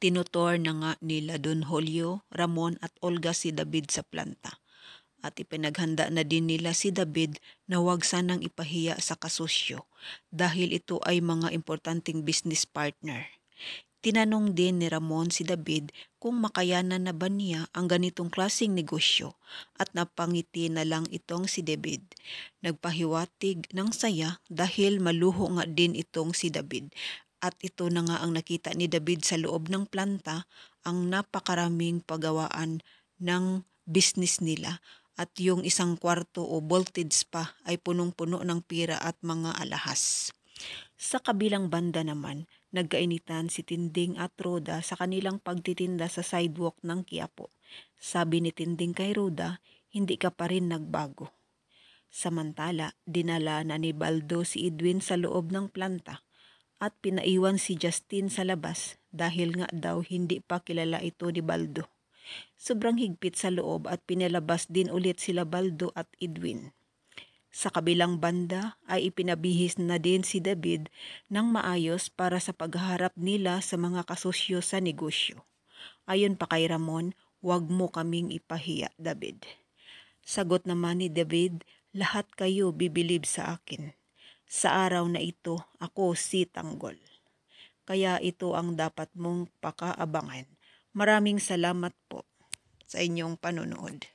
Tinutor na nga nila Don Holyo, Ramon at Olga si David sa planta. At ipinaghanda na din nila si David na huwag sanang ipahiya sa kasosyo dahil ito ay mga importanteng business partner. Tinanong din ni Ramon si David kung makayanan na ba niya ang ganitong klasing negosyo at napangiti na lang itong si David. Nagpahiwatig ng saya dahil maluho nga din itong si David at ito na nga ang nakita ni David sa loob ng planta, ang napakaraming pagawaan ng business nila at yung isang kwarto o vaulted spa ay punong-puno ng pira at mga alahas. Sa kabilang banda naman, nagkainitan si Tinding at Roda sa kanilang pagtitinda sa sidewalk ng Quiapo. Sabi ni Tinding kay Roda, hindi ka pa rin nagbago. Samantala, dinala na ni Baldo si Edwin sa loob ng planta at pinaiwan si Justin sa labas dahil nga daw hindi pa kilala ito ni Baldo. Sobrang higpit sa loob at pinalabas din ulit sila Baldo at Edwin. Sa kabilang banda ay ipinabihis na din si David ng maayos para sa pagharap nila sa mga kasosyo sa negosyo. Ayon pa kay Ramon, huwag mo kaming ipahiya, David. Sagot naman ni David, lahat kayo bibilib sa akin. Sa araw na ito, ako si Tanggol. Kaya ito ang dapat mong pakaabangan. Maraming salamat po sa inyong panonood.